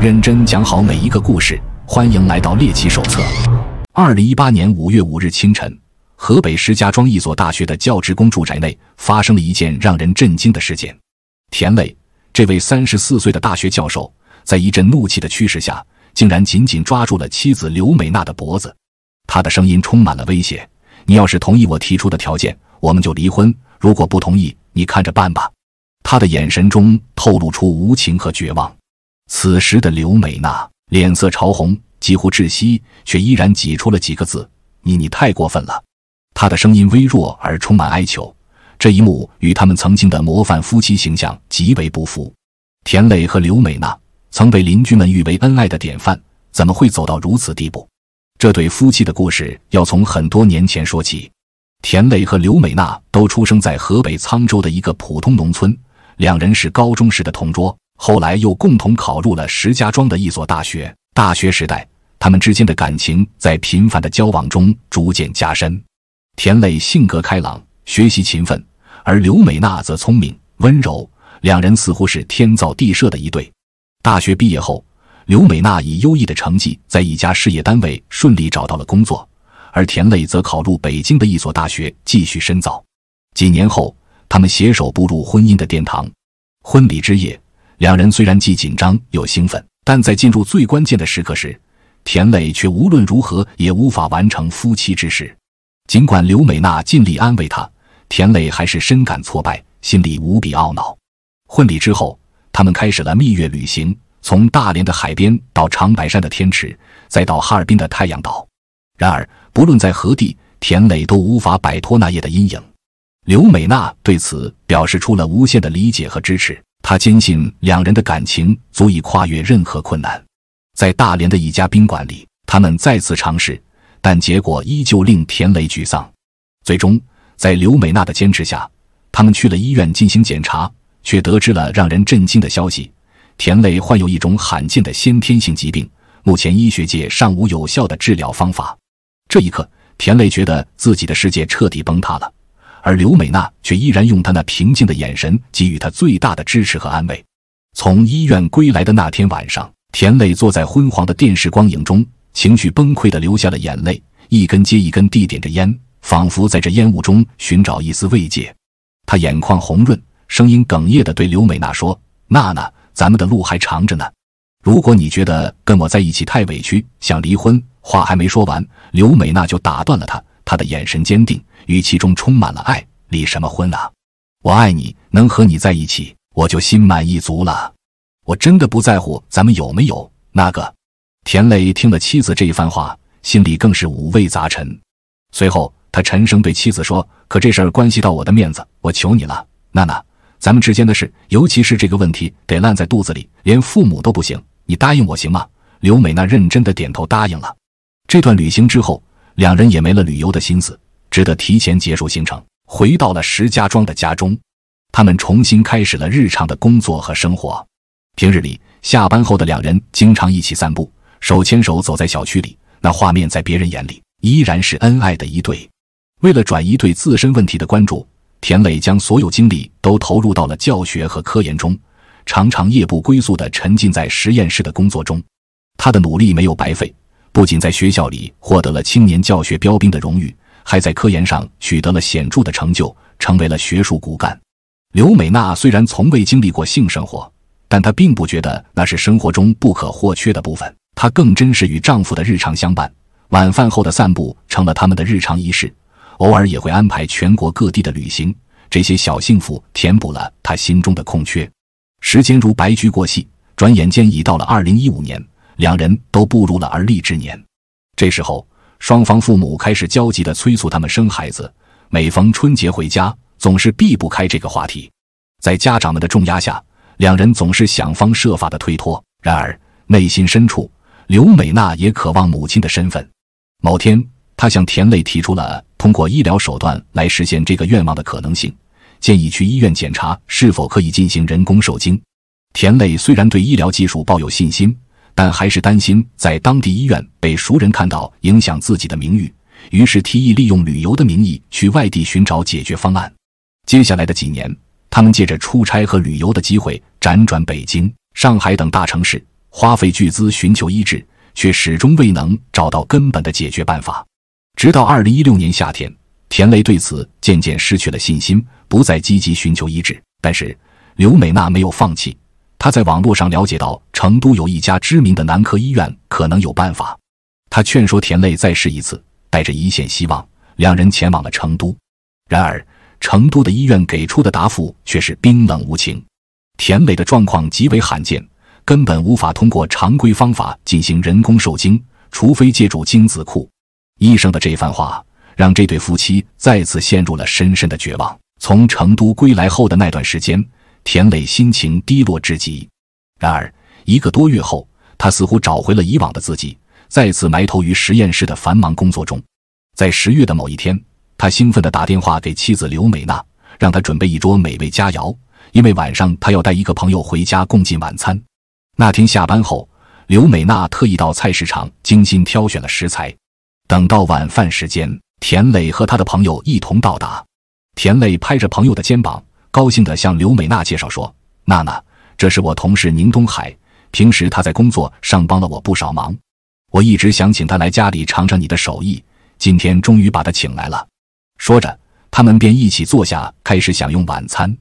认真讲好每一个故事，欢迎来到《猎奇手册》。二零一八年五月五日清晨，河北石家庄一所大学的教职工住宅内发生了一件让人震惊的事件。田磊，这位三十四岁的大学教授，在一阵怒气的驱使下，竟然紧紧抓住了妻子刘美娜的脖子。他的声音充满了威胁：“你要是同意我提出的条件，我们就离婚；如果不同意，你看着办吧。”他的眼神中透露出无情和绝望。此时的刘美娜脸色潮红，几乎窒息，却依然挤出了几个字：“你你太过分了。”她的声音微弱而充满哀求。这一幕与他们曾经的模范夫妻形象极为不符。田磊和刘美娜曾被邻居们誉为恩爱的典范，怎么会走到如此地步？这对夫妻的故事要从很多年前说起。田磊和刘美娜都出生在河北沧州的一个普通农村，两人是高中时的同桌。后来又共同考入了石家庄的一所大学。大学时代，他们之间的感情在频繁的交往中逐渐加深。田磊性格开朗，学习勤奋，而刘美娜则聪明温柔，两人似乎是天造地设的一对。大学毕业后，刘美娜以优异的成绩在一家事业单位顺利找到了工作，而田磊则考入北京的一所大学继续深造。几年后，他们携手步入婚姻的殿堂。婚礼之夜。两人虽然既紧张又兴奋，但在进入最关键的时刻时，田磊却无论如何也无法完成夫妻之事。尽管刘美娜尽力安慰他，田磊还是深感挫败，心里无比懊恼。婚礼之后，他们开始了蜜月旅行，从大连的海边到长白山的天池，再到哈尔滨的太阳岛。然而，不论在何地，田磊都无法摆脱那夜的阴影。刘美娜对此表示出了无限的理解和支持。他坚信两人的感情足以跨越任何困难。在大连的一家宾馆里，他们再次尝试，但结果依旧令田雷沮丧。最终，在刘美娜的坚持下，他们去了医院进行检查，却得知了让人震惊的消息：田磊患有一种罕见的先天性疾病，目前医学界尚无有效的治疗方法。这一刻，田磊觉得自己的世界彻底崩塌了。而刘美娜却依然用她那平静的眼神给予他最大的支持和安慰。从医院归来的那天晚上，田磊坐在昏黄的电视光影中，情绪崩溃的流下了眼泪，一根接一根地点着烟，仿佛在这烟雾中寻找一丝慰藉。他眼眶红润，声音哽咽地对刘美娜说：“娜娜，咱们的路还长着呢。如果你觉得跟我在一起太委屈，想离婚……”话还没说完，刘美娜就打断了他。他的眼神坚定，语气中充满了爱。离什么婚啊？我爱你，能和你在一起，我就心满意足了。我真的不在乎咱们有没有那个。田磊听了妻子这一番话，心里更是五味杂陈。随后，他沉声对妻子说：“可这事儿关系到我的面子，我求你了，娜娜，咱们之间的事，尤其是这个问题，得烂在肚子里，连父母都不行。你答应我行吗？”刘美娜认真的点头答应了。这段旅行之后。两人也没了旅游的心思，只得提前结束行程，回到了石家庄的家中。他们重新开始了日常的工作和生活。平日里下班后的两人经常一起散步，手牵手走在小区里，那画面在别人眼里依然是恩爱的一对。为了转移对自身问题的关注，田磊将所有精力都投入到了教学和科研中，常常夜不归宿的沉浸在实验室的工作中。他的努力没有白费。不仅在学校里获得了青年教学标兵的荣誉，还在科研上取得了显著的成就，成为了学术骨干。刘美娜虽然从未经历过性生活，但她并不觉得那是生活中不可或缺的部分。她更珍视与丈夫的日常相伴，晚饭后的散步成了他们的日常仪式。偶尔也会安排全国各地的旅行，这些小幸福填补了她心中的空缺。时间如白驹过隙，转眼间已到了二零一五年。两人都步入了而立之年，这时候双方父母开始焦急地催促他们生孩子。每逢春节回家，总是避不开这个话题。在家长们的重压下，两人总是想方设法地推脱。然而内心深处，刘美娜也渴望母亲的身份。某天，她向田磊提出了通过医疗手段来实现这个愿望的可能性，建议去医院检查是否可以进行人工受精。田磊虽然对医疗技术抱有信心。但还是担心在当地医院被熟人看到，影响自己的名誉，于是提议利用旅游的名义去外地寻找解决方案。接下来的几年，他们借着出差和旅游的机会，辗转北京、上海等大城市，花费巨资寻求医治，却始终未能找到根本的解决办法。直到二零一六年夏天，田雷对此渐渐失去了信心，不再积极寻求医治。但是刘美娜没有放弃。他在网络上了解到成都有一家知名的男科医院可能有办法，他劝说田磊再试一次，带着一线希望，两人前往了成都。然而，成都的医院给出的答复却是冰冷无情。田磊的状况极为罕见，根本无法通过常规方法进行人工受精，除非借助精子库。医生的这番话让这对夫妻再次陷入了深深的绝望。从成都归来后的那段时间。田磊心情低落至极，然而一个多月后，他似乎找回了以往的自己，再次埋头于实验室的繁忙工作中。在十月的某一天，他兴奋地打电话给妻子刘美娜，让她准备一桌美味佳肴，因为晚上他要带一个朋友回家共进晚餐。那天下班后，刘美娜特意到菜市场精心挑选了食材。等到晚饭时间，田磊和他的朋友一同到达。田磊拍着朋友的肩膀。高兴地向刘美娜介绍说：“娜娜，这是我同事宁东海，平时他在工作上帮了我不少忙，我一直想请他来家里尝尝你的手艺，今天终于把他请来了。”说着，他们便一起坐下，开始享用晚餐。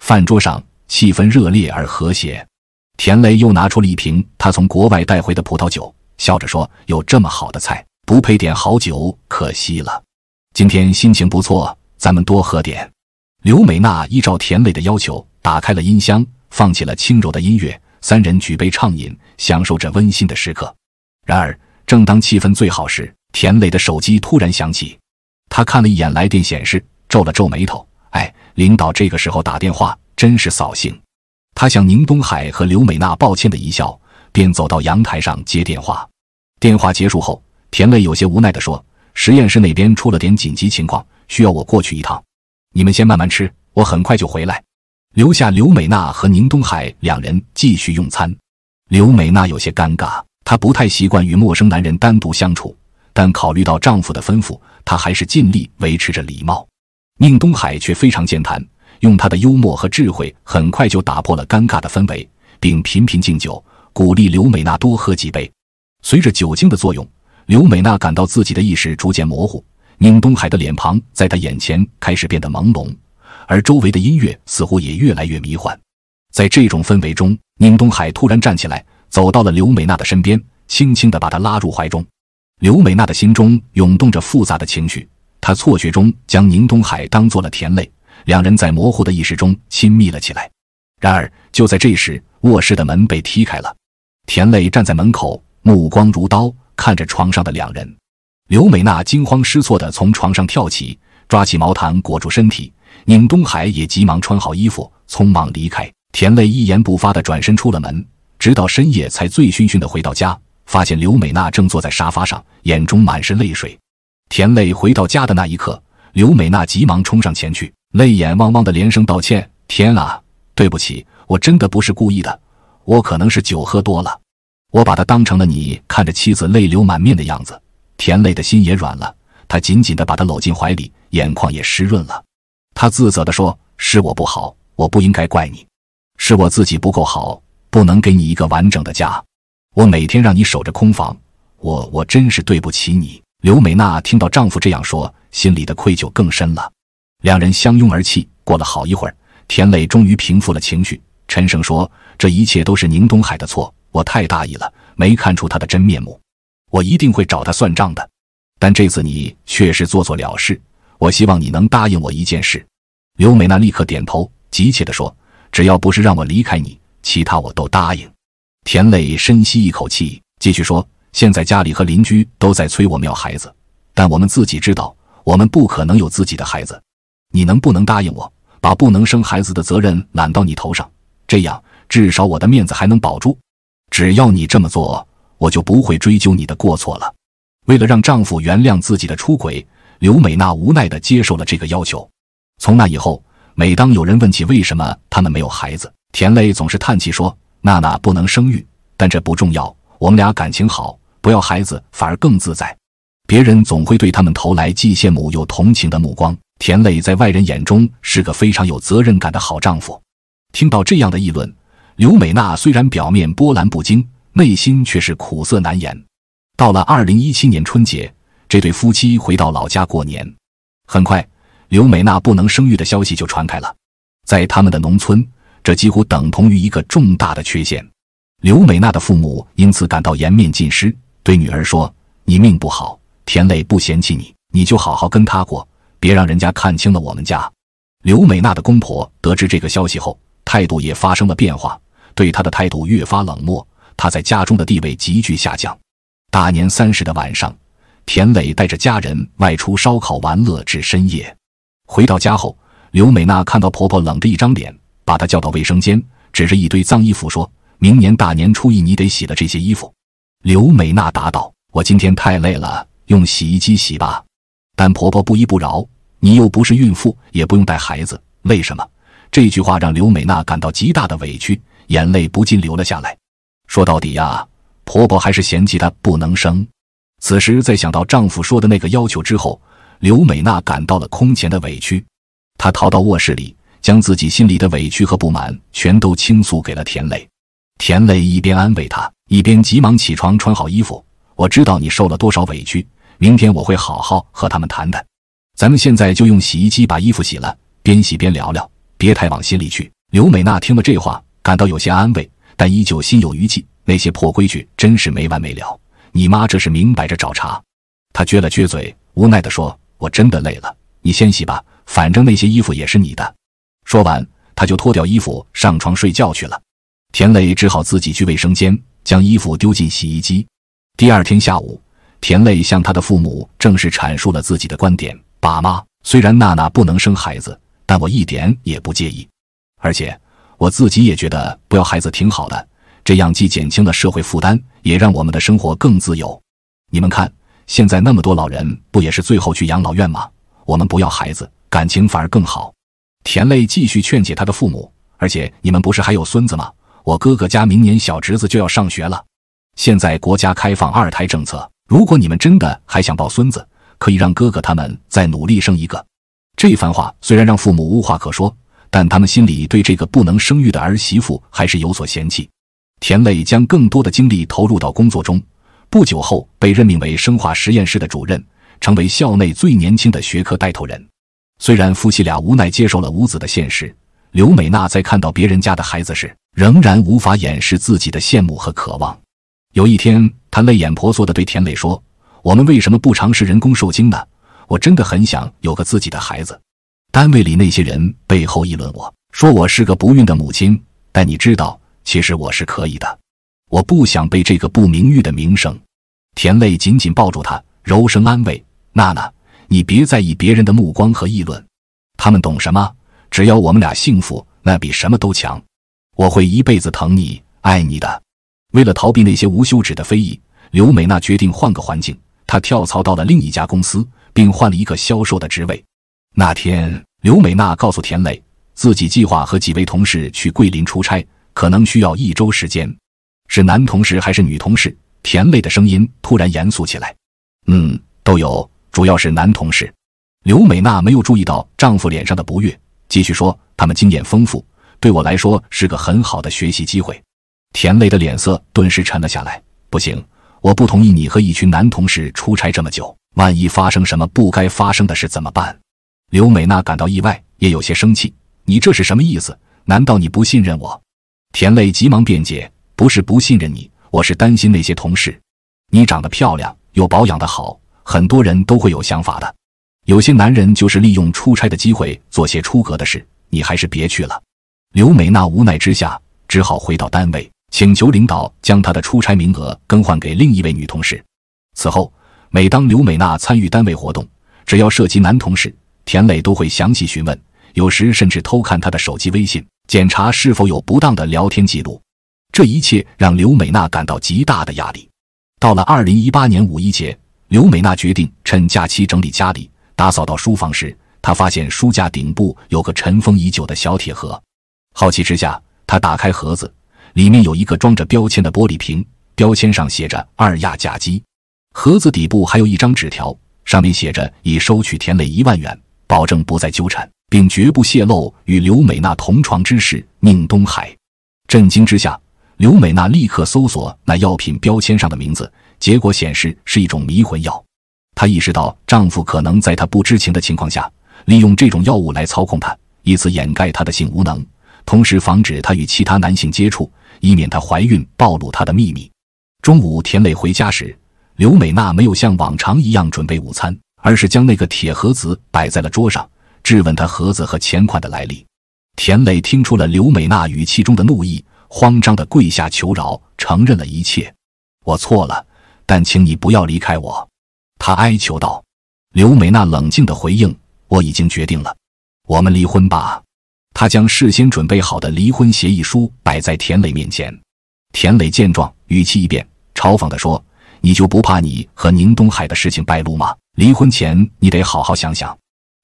饭桌上气氛热烈而和谐。田雷又拿出了一瓶他从国外带回的葡萄酒，笑着说：“有这么好的菜，不配点好酒，可惜了。今天心情不错，咱们多喝点。”刘美娜依照田磊的要求打开了音箱，放起了轻柔的音乐。三人举杯畅饮，享受着温馨的时刻。然而，正当气氛最好时，田磊的手机突然响起。他看了一眼来电显示，皱了皱眉头：“哎，领导这个时候打电话，真是扫兴。”他向宁东海和刘美娜抱歉的一笑，便走到阳台上接电话。电话结束后，田磊有些无奈地说：“实验室那边出了点紧急情况，需要我过去一趟。”你们先慢慢吃，我很快就回来。留下刘美娜和宁东海两人继续用餐。刘美娜有些尴尬，她不太习惯与陌生男人单独相处，但考虑到丈夫的吩咐，她还是尽力维持着礼貌。宁东海却非常健谈，用他的幽默和智慧很快就打破了尴尬的氛围，并频频敬酒，鼓励刘美娜多喝几杯。随着酒精的作用，刘美娜感到自己的意识逐渐模糊。宁东海的脸庞在他眼前开始变得朦胧，而周围的音乐似乎也越来越迷幻。在这种氛围中，宁东海突然站起来，走到了刘美娜的身边，轻轻的把她拉入怀中。刘美娜的心中涌动着复杂的情绪，她错觉中将宁东海当做了田磊，两人在模糊的意识中亲密了起来。然而，就在这时，卧室的门被踢开了，田磊站在门口，目光如刀，看着床上的两人。刘美娜惊慌失措地从床上跳起，抓起毛毯裹住身体。宁东海也急忙穿好衣服，匆忙离开。田磊一言不发地转身出了门，直到深夜才醉醺醺地回到家，发现刘美娜正坐在沙发上，眼中满是泪水。田磊回到家的那一刻，刘美娜急忙冲上前去，泪眼汪汪地连声道歉：“天啊，对不起，我真的不是故意的，我可能是酒喝多了，我把她当成了你。”看着妻子泪流满面的样子。田磊的心也软了，他紧紧地把她搂进怀里，眼眶也湿润了。他自责地说：“是我不好，我不应该怪你，是我自己不够好，不能给你一个完整的家。我每天让你守着空房，我我真是对不起你。”刘美娜听到丈夫这样说，心里的愧疚更深了。两人相拥而泣。过了好一会儿，田磊终于平复了情绪，沉声说：“这一切都是宁东海的错，我太大意了，没看出他的真面目。”我一定会找他算账的，但这次你确实做错了事。我希望你能答应我一件事。刘美娜立刻点头，急切的说：“只要不是让我离开你，其他我都答应。”田磊深吸一口气，继续说：“现在家里和邻居都在催我们要孩子，但我们自己知道，我们不可能有自己的孩子。你能不能答应我，把不能生孩子的责任揽到你头上？这样至少我的面子还能保住。只要你这么做。”我就不会追究你的过错了。为了让丈夫原谅自己的出轨，刘美娜无奈地接受了这个要求。从那以后，每当有人问起为什么他们没有孩子，田磊总是叹气说：“娜娜不能生育，但这不重要，我们俩感情好，不要孩子反而更自在。”别人总会对他们投来既羡慕又同情的目光。田磊在外人眼中是个非常有责任感的好丈夫。听到这样的议论，刘美娜虽然表面波澜不惊。内心却是苦涩难言。到了二零一七年春节，这对夫妻回到老家过年。很快，刘美娜不能生育的消息就传开了。在他们的农村，这几乎等同于一个重大的缺陷。刘美娜的父母因此感到颜面尽失，对女儿说：“你命不好，田磊不嫌弃你，你就好好跟他过，别让人家看清了我们家。”刘美娜的公婆得知这个消息后，态度也发生了变化，对她的态度越发冷漠。他在家中的地位急剧下降。大年三十的晚上，田磊带着家人外出烧烤玩乐至深夜。回到家后，刘美娜看到婆婆冷着一张脸，把她叫到卫生间，指着一堆脏衣服说：“明年大年初一你得洗了这些衣服。”刘美娜答道：“我今天太累了，用洗衣机洗吧。”但婆婆不依不饶：“你又不是孕妇，也不用带孩子，为什么？”这句话让刘美娜感到极大的委屈，眼泪不禁流了下来。说到底呀，婆婆还是嫌弃她不能生。此时，在想到丈夫说的那个要求之后，刘美娜感到了空前的委屈。她逃到卧室里，将自己心里的委屈和不满全都倾诉给了田磊。田磊一边安慰她，一边急忙起床穿好衣服。我知道你受了多少委屈，明天我会好好和他们谈谈。咱们现在就用洗衣机把衣服洗了，边洗边聊聊，别太往心里去。刘美娜听了这话，感到有些安慰。但依旧心有余悸，那些破规矩真是没完没了。你妈这是明摆着找茬。他撅了撅嘴，无奈地说：“我真的累了，你先洗吧，反正那些衣服也是你的。”说完，他就脱掉衣服上床睡觉去了。田磊只好自己去卫生间，将衣服丢进洗衣机。第二天下午，田磊向他的父母正式阐述了自己的观点：“爸妈，虽然娜娜不能生孩子，但我一点也不介意，而且……”我自己也觉得不要孩子挺好的，这样既减轻了社会负担，也让我们的生活更自由。你们看，现在那么多老人不也是最后去养老院吗？我们不要孩子，感情反而更好。田磊继续劝解他的父母，而且你们不是还有孙子吗？我哥哥家明年小侄子就要上学了。现在国家开放二胎政策，如果你们真的还想抱孙子，可以让哥哥他们再努力生一个。这番话虽然让父母无话可说。但他们心里对这个不能生育的儿媳妇还是有所嫌弃。田磊将更多的精力投入到工作中，不久后被任命为生化实验室的主任，成为校内最年轻的学科带头人。虽然夫妻俩无奈接受了无子的现实，刘美娜在看到别人家的孩子时，仍然无法掩饰自己的羡慕和渴望。有一天，她泪眼婆娑地对田磊说：“我们为什么不尝试人工受精呢？我真的很想有个自己的孩子。”单位里那些人背后议论我，说我是个不孕的母亲，但你知道，其实我是可以的。我不想被这个不名誉的名声。田磊紧紧抱住她，柔声安慰：“娜娜，你别在意别人的目光和议论，他们懂什么？只要我们俩幸福，那比什么都强。我会一辈子疼你、爱你的。”为了逃避那些无休止的非议，刘美娜决定换个环境。她跳槽到了另一家公司，并换了一个销售的职位。那天，刘美娜告诉田磊，自己计划和几位同事去桂林出差，可能需要一周时间。是男同事还是女同事？田磊的声音突然严肃起来。嗯，都有，主要是男同事。刘美娜没有注意到丈夫脸上的不悦，继续说：“他们经验丰富，对我来说是个很好的学习机会。”田磊的脸色顿时沉了下来。不行，我不同意你和一群男同事出差这么久。万一发生什么不该发生的事怎么办？刘美娜感到意外，也有些生气。你这是什么意思？难道你不信任我？田磊急忙辩解：“不是不信任你，我是担心那些同事。你长得漂亮，又保养的好，很多人都会有想法的。有些男人就是利用出差的机会做些出格的事，你还是别去了。”刘美娜无奈之下，只好回到单位，请求领导将她的出差名额更换给另一位女同事。此后，每当刘美娜参与单位活动，只要涉及男同事，田磊都会详细询问，有时甚至偷看他的手机微信，检查是否有不当的聊天记录。这一切让刘美娜感到极大的压力。到了二零一八年五一节，刘美娜决定趁假期整理家里。打扫到书房时，她发现书架顶部有个尘封已久的小铁盒。好奇之下，她打开盒子，里面有一个装着标签的玻璃瓶，标签上写着“二亚甲基”。盒子底部还有一张纸条，上面写着“已收取田磊一万元”。保证不再纠缠，并绝不泄露与刘美娜同床之事。宁东海震惊之下，刘美娜立刻搜索那药品标签上的名字，结果显示是一种迷魂药。她意识到丈夫可能在她不知情的情况下，利用这种药物来操控她，以此掩盖她的性无能，同时防止她与其他男性接触，以免她怀孕暴露她的秘密。中午，田磊回家时，刘美娜没有像往常一样准备午餐。而是将那个铁盒子摆在了桌上，质问他盒子和钱款的来历。田磊听出了刘美娜语气中的怒意，慌张的跪下求饶，承认了一切：“我错了，但请你不要离开我。”他哀求道。刘美娜冷静的回应：“我已经决定了，我们离婚吧。”他将事先准备好的离婚协议书摆在田磊面前。田磊见状，语气一变，嘲讽的说：“你就不怕你和宁东海的事情败露吗？”离婚前，你得好好想想。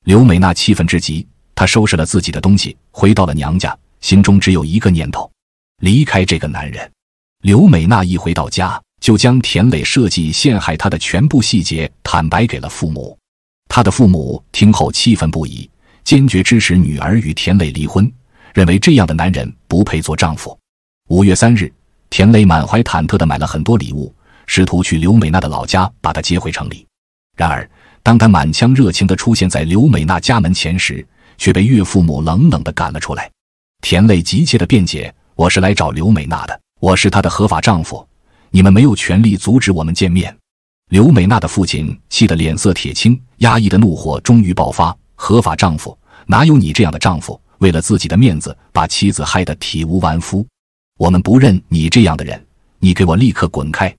刘美娜气愤至极，她收拾了自己的东西，回到了娘家，心中只有一个念头：离开这个男人。刘美娜一回到家，就将田磊设计陷害她的全部细节坦白给了父母。她的父母听后气愤不已，坚决支持女儿与田磊离婚，认为这样的男人不配做丈夫。五月三日，田磊满怀忐忑的买了很多礼物，试图去刘美娜的老家把她接回城里。然而，当他满腔热情地出现在刘美娜家门前时，却被岳父母冷冷地赶了出来。田磊急切地辩解：“我是来找刘美娜的，我是她的合法丈夫，你们没有权利阻止我们见面。”刘美娜的父亲气得脸色铁青，压抑的怒火终于爆发：“合法丈夫？哪有你这样的丈夫？为了自己的面子，把妻子害得体无完肤？我们不认你这样的人！你给我立刻滚开！”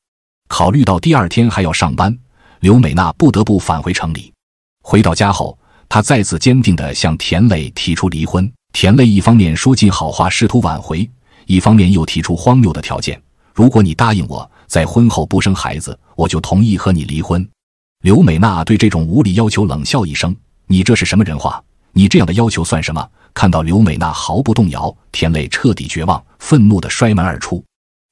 考虑到第二天还要上班。刘美娜不得不返回城里。回到家后，她再次坚定地向田磊提出离婚。田磊一方面说尽好话，试图挽回；一方面又提出荒谬的条件：“如果你答应我在婚后不生孩子，我就同意和你离婚。”刘美娜对这种无理要求冷笑一声：“你这是什么人话？你这样的要求算什么？”看到刘美娜毫不动摇，田磊彻底绝望，愤怒地摔门而出。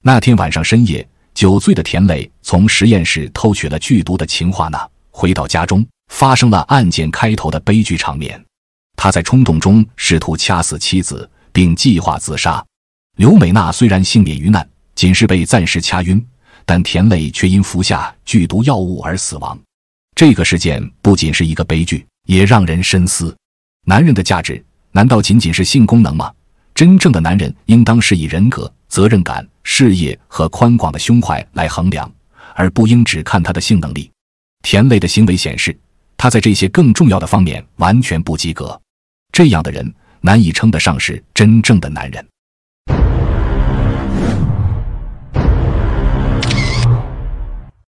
那天晚上深夜。酒醉的田磊从实验室偷取了剧毒的氰化钠，回到家中发生了案件开头的悲剧场面。他在冲动中试图掐死妻子，并计划自杀。刘美娜虽然幸免于难，仅是被暂时掐晕，但田磊却因服下剧毒药物而死亡。这个事件不仅是一个悲剧，也让人深思：男人的价值难道仅仅是性功能吗？真正的男人应当是以人格。责任感、事业和宽广的胸怀来衡量，而不应只看他的性能力。田磊的行为显示，他在这些更重要的方面完全不及格。这样的人难以称得上是真正的男人。